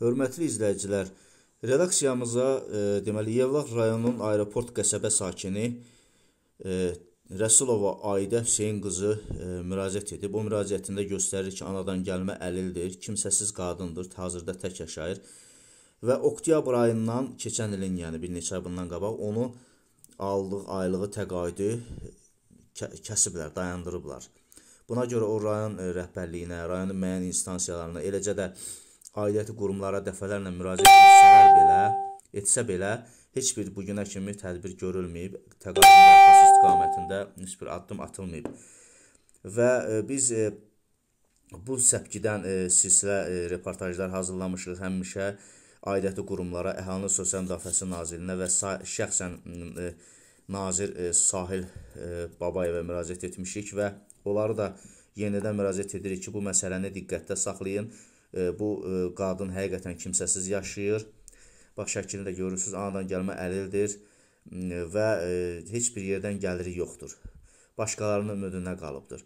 Hörmətli izləyicilər, redaksiyamıza e, deməli Yevlax rayonunun aeroport qəsəbə sakini e, Rəsulova Aidə Hüseyn qızı e, müraciət edib. O müraciətində göstərir ki, anadan gəlmə əlildir, kimsəsiz qadındır, hazırda tək yaşayır və oktyabr ayından keçən ilin, yəni bir neçə ay bundan qabaq onu aldıq aylığı təqaüdü kəsiblər, dayandırıblar. Buna görə o rayon e, rəhbərliyinə, rayonun müəyyən instansiyalarına, eləcə də aidiyyəti qurumlara dəfələrlə müraciət etsələr belə, etsə belə heç bir bu günə kimi tədbir görülməyib, təqaüdün artması istiqamətində heç bir addım atılmayıb. Və e, biz e, bu səpkidən e, silsilə reportajlar hazırlamışıq həmişə aidiyyəti qurumlara, Əhalinin Sosial Müdafiəsi Nazirliyinə və şəxsən nazir Sahil Babayevə müraciət etmişik və onları da yenidən müraciət edirik ki, bu məsələni diqqətdə saxlayın bu e, qadın həqiqətən kimsəsiz yaşayır. Bax şəklini də görürsüz, anadan gəlmə əlildir və e, heç bir yerdən gəliri yoxdur. Başqalarının ümidinə qalıbdır.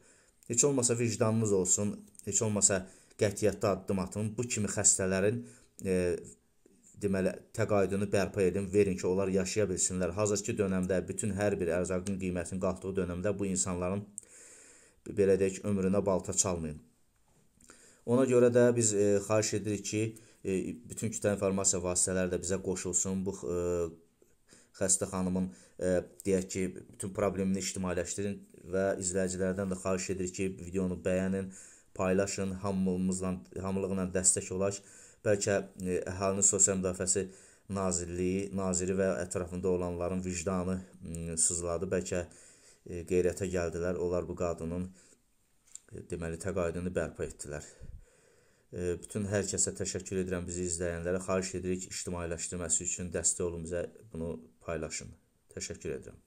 Heç olmasa vicdanınız olsun, heç olmasa qətiyyətli addım atın. Bu kimi xəstələrin e, deməli təqaüdünü bərpa edin, verin ki, onlar yaşaya bilsinlər. Hazırki dönəmdə bütün hər bir ərzaqın qiymətinin qalxdığı dönəmdə bu insanların belə deyək ömrünə balta çalmayın. Ona görə də biz e, xahiş edirik ki, e, bütün kütləvi informasiya vasitələri də bizə qoşulsun. Bu e, xəstə xanımın e, deyək ki, bütün problemini ictimailəşdirin və izləyicilərdən də xahiş edirik ki, videonu bəyənin, paylaşın, hamımızla hamılıqla dəstək olaq. Bəlkə e, əhalinin sosial müdafiəsi Nazirliyi, naziri və ətrafında olanların vicdanı e, sızladı. Bəlkə e, qeyrətə gəldilər. Onlar bu qadının e, deməli təqaüdünü bərpa etdilər. Bütün hər kəsə təşəkkür edirəm bizi izləyənlərə. Xahiş edirik ictimailəşdirməsi üçün dəstək olun bizə, bunu paylaşın. Təşəkkür edirəm.